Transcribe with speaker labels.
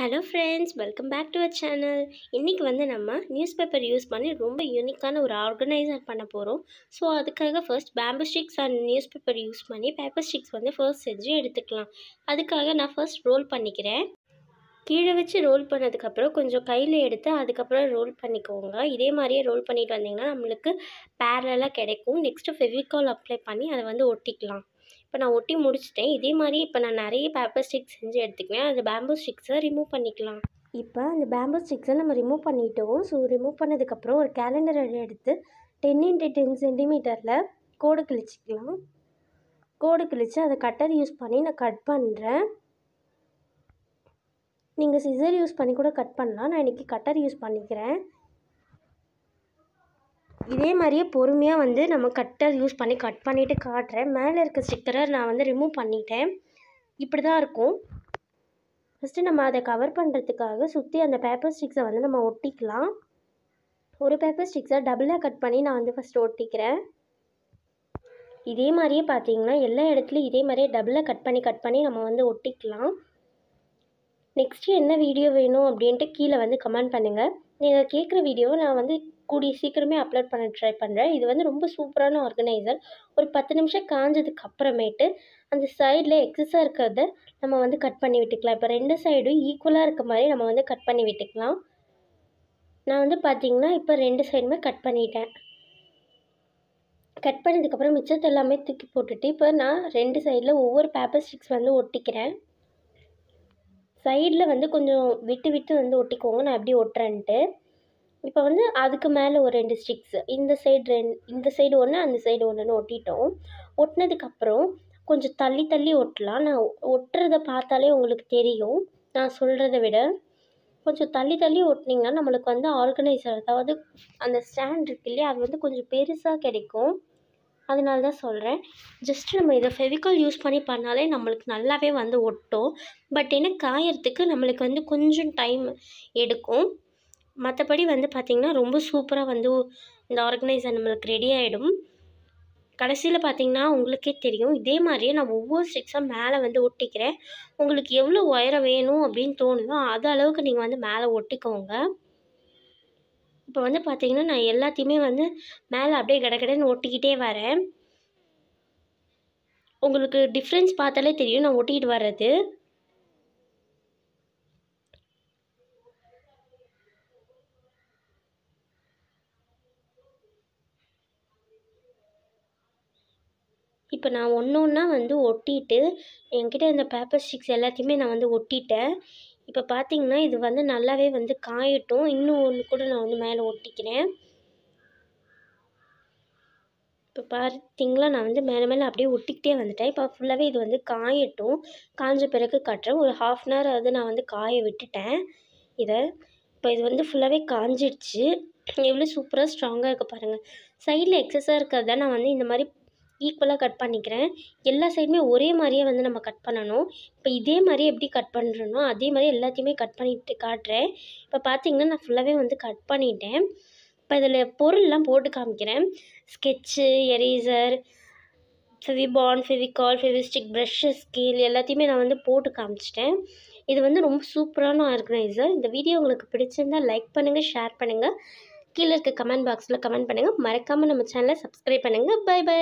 Speaker 1: hello friends welcome back to our channel இன்றைக்கி வந்து நம்ம நியூஸ் பேப்பர் யூஸ் பண்ணி ரொம்ப யூனிக்கான ஒரு ஆர்கனைசர் பண்ண போகிறோம் ஸோ அதுக்காக first bamboo sticks and news paper use பண்ணி பேப்பர் ஸ்டிக்ஸ் வந்து ஃபர்ஸ்ட் செஞ்சு எடுத்துக்கலாம் அதுக்காக நான் ஃபர்ஸ்ட் ரோல் பண்ணிக்கிறேன் கீழே வச்சு ரோல் பண்ணதுக்கப்புறம் கொஞ்சம் கையில் எடுத்து அதுக்கப்புறம் ரோல் பண்ணிக்கோங்க இதே மாதிரியே ரோல் பண்ணிட்டு வந்தீங்கன்னா நம்மளுக்கு பேரலாக கிடைக்கும் நெக்ஸ்ட்டு ஃபெவிகால் அப்ளை பண்ணி அதை வந்து ஒட்டிக்கலாம் இப்போ நான் ஒட்டி முடிச்சிட்டேன் இதே மாதிரி இப்போ நான் நிறைய பேப்பர் ஸ்டிக் செஞ்சு எடுத்துக்குவேன் அந்த பேம்பூ ஸ்டிக்ஸை ரிமூவ் பண்ணிக்கலாம் இப்போ அந்த பேம்பூ ஸ்டிக்ஸை நம்ம ரிமூவ் பண்ணிட்டோம் ஸோ ரிமூவ் பண்ணதுக்கப்புறம் ஒரு கேலண்டரை எடுத்து டென் இன்ட்டு டென் சென்டிமீட்டரில் கோடு கிழிச்சிக்கலாம் கோடு கிழித்து அதை கட்டர் யூஸ் பண்ணி நான் கட் பண்ணுறேன் நீங்கள் சிசர் யூஸ் பண்ணி கூட கட் பண்ணலாம் நான் இன்றைக்கி கட்டர் யூஸ் பண்ணிக்கிறேன் இதே மாதிரியே பொறுமையாக வந்து நம்ம கட்டர் யூஸ் பண்ணி கட் பண்ணிவிட்டு காட்டுறேன் மேலே இருக்க ஸ்டிக்கரை நான் வந்து ரிமூவ் பண்ணிட்டேன் இப்படி தான் இருக்கும் ஃபஸ்ட்டு நம்ம அதை கவர் பண்ணுறதுக்காக சுற்றி அந்த பேப்பர் ஸ்டிக்ஸை வந்து நம்ம ஒட்டிக்கலாம் ஒரு பேப்பர் ஸ்டிக்ஸை டபுளாக கட் பண்ணி நான் வந்து ஃபஸ்ட்டு ஒட்டிக்கிறேன் இதே மாதிரியே பார்த்தீங்கன்னா எல்லா இடத்துலையும் இதே மாதிரியே டபுளாக கட் பண்ணி கட் பண்ணி நம்ம வந்து ஒட்டிக்கலாம் நெக்ஸ்ட்டு என்ன வீடியோ வேணும் அப்படின்ட்டு கீழே வந்து கமெண்ட் பண்ணுங்கள் நீங்கள் கேட்குற வீடியோவை நான் வந்து கூடிய சீக்கிரமே அப்லோட் பண்ண ட்ரை பண்ணுறேன் இது வந்து ரொம்ப சூப்பரான ஆர்கனைசர் ஒரு பத்து நிமிஷம் காஞ்சதுக்கு அப்புறமேட்டு அந்த சைடில் எக்ஸஸாக இருக்கிறத நம்ம வந்து கட் பண்ணி விட்டுக்கலாம் இப்போ ரெண்டு சைடும் ஈக்குவலாக இருக்க மாதிரி நம்ம வந்து கட் பண்ணி விட்டுக்கலாம் நான் வந்து பார்த்திங்கன்னா இப்போ ரெண்டு சைடுமே கட் பண்ணிட்டேன் கட் பண்ணதுக்கப்புறம் மிச்சத்தை எல்லாமே தூக்கி போட்டுட்டு இப்போ நான் ரெண்டு சைடில் ஒவ்வொரு பேப்பர் ஸ்டிக்ஸ் வந்து ஒட்டிக்கிறேன் சைடில் வந்து கொஞ்சம் விட்டு விட்டு வந்து ஒட்டிக்கோங்க நான் அப்படியே ஒட்டுறேன்ட்டு இப்போ வந்து அதுக்கு மேலே ஒரு ரெண்டு ஸ்டிக்ஸ் இந்த சைடு ரெண் இந்த சைடு ஒன்று அந்த சைடு ஒன்றுன்னு ஒட்டிட்டோம் ஒட்டினதுக்கப்புறம் கொஞ்சம் தள்ளி தள்ளி ஒட்டலாம் நான் ஒட்டுறத பார்த்தாலே உங்களுக்கு தெரியும் நான் சொல்கிறத விட கொஞ்சம் தள்ளி தள்ளி ஒட்டினீங்கன்னா நம்மளுக்கு வந்து ஆர்கனைசர் அதாவது அந்த ஸ்டாண்ட் இருக்கு இல்லையா அது வந்து கொஞ்சம் பெருசாக கிடைக்கும் அதனால தான் சொல்கிறேன் ஜஸ்ட் நம்ம இதை ஃபெவிக்கல் யூஸ் பண்ணி பண்ணாலே நம்மளுக்கு நல்லாவே வந்து ஒட்டும் பட் என்ன காயறதுக்கு நம்மளுக்கு வந்து கொஞ்சம் டைம் எடுக்கும் மற்றபடி வந்து பார்த்திங்கன்னா ரொம்ப சூப்பராக வந்து இந்த ஆர்கனைசர் நம்மளுக்கு ரெடி ஆகிடும் கடைசியில் பார்த்திங்கன்னா உங்களுக்கே தெரியும் இதே மாதிரியே நான் ஒவ்வொரு ஸ்டிக்ஸாக மேலே வந்து ஒட்டிக்கிறேன் உங்களுக்கு எவ்வளோ உயரம் வேணும் அப்படின்னு தோணுதோ அது அளவுக்கு நீங்கள் வந்து மேலே ஒட்டிக்கோங்க இப்போ வந்து பார்த்திங்கன்னா நான் எல்லாத்தையுமே வந்து மேலே அப்படியே கிடக்கடைன்னு ஒட்டிக்கிட்டே வரேன் உங்களுக்கு டிஃப்ரென்ஸ் பார்த்தாலே தெரியும் நான் ஒட்டிக்கிட்டு வர்றது இப்போ நான் ஒன்று ஒன்றா வந்து ஒட்டிட்டு என்கிட்ட இந்த பேப்பர் ஸ்டிக்ஸ் எல்லாத்தையுமே நான் வந்து ஒட்டிட்டேன் இப்போ பார்த்தீங்கன்னா இது வந்து நல்லாவே வந்து காயட்டும் இன்னும் ஒன்று கூட நான் வந்து மேலே ஒட்டிக்கிறேன் இப்போ பார்த்திங்களா நான் வந்து மேலே மேலே அப்படியே ஒட்டிக்கிட்டே வந்துட்டேன் இப்போ ஃபுல்லாகவே இது வந்து காயட்டும் காஞ்ச பிறகு கட்டுறேன் ஒரு ஹாஃப் அன் ஹவர் அது நான் வந்து காய விட்டுட்டேன் இதை இப்போ இது வந்து ஃபுல்லாகவே காஞ்சிடுச்சு எவ்வளோ சூப்பராக ஸ்ட்ராங்காக இருக்குது பாருங்கள் சைடில் எக்ஸஸாக இருக்கிறது தான் நான் வந்து இந்த மாதிரி ஈக்குவலாக கட் பண்ணிக்கிறேன் எல்லா சைடுமே ஒரே மாதிரியே வந்து நம்ம கட் பண்ணணும் இப்போ இதே மாதிரி எப்படி கட் பண்ணுறனோ அதே மாதிரி எல்லாத்தையுமே கட் பண்ணிட்டு காட்டுறேன் இப்போ பார்த்திங்கன்னா நான் ஃபுல்லாகவே வந்து கட் பண்ணிட்டேன் இப்போ இதில் பொருள்லாம் போட்டு காமிக்கிறேன் sketch eraser Fevibond Fevicol Fevistick brush scale எல்லாத்தையுமே நான் வந்து போட்டு காமிச்சிட்டேன் இது வந்து ரொம்ப சூப்பரான ஆர்கனைசர் இந்த வீடியோ உங்களுக்கு பிடிச்சிருந்தால் லைக் பண்ணுங்கள் ஷேர் பண்ணுங்கள் கீழே இருக்க கமெண்ட் பாக்ஸில் கமெண்ட் பண்ணுங்கள் மறக்காமல் நம்ம சேனலை சப்ஸ்கிரைப் பண்ணுங்கள் பை பை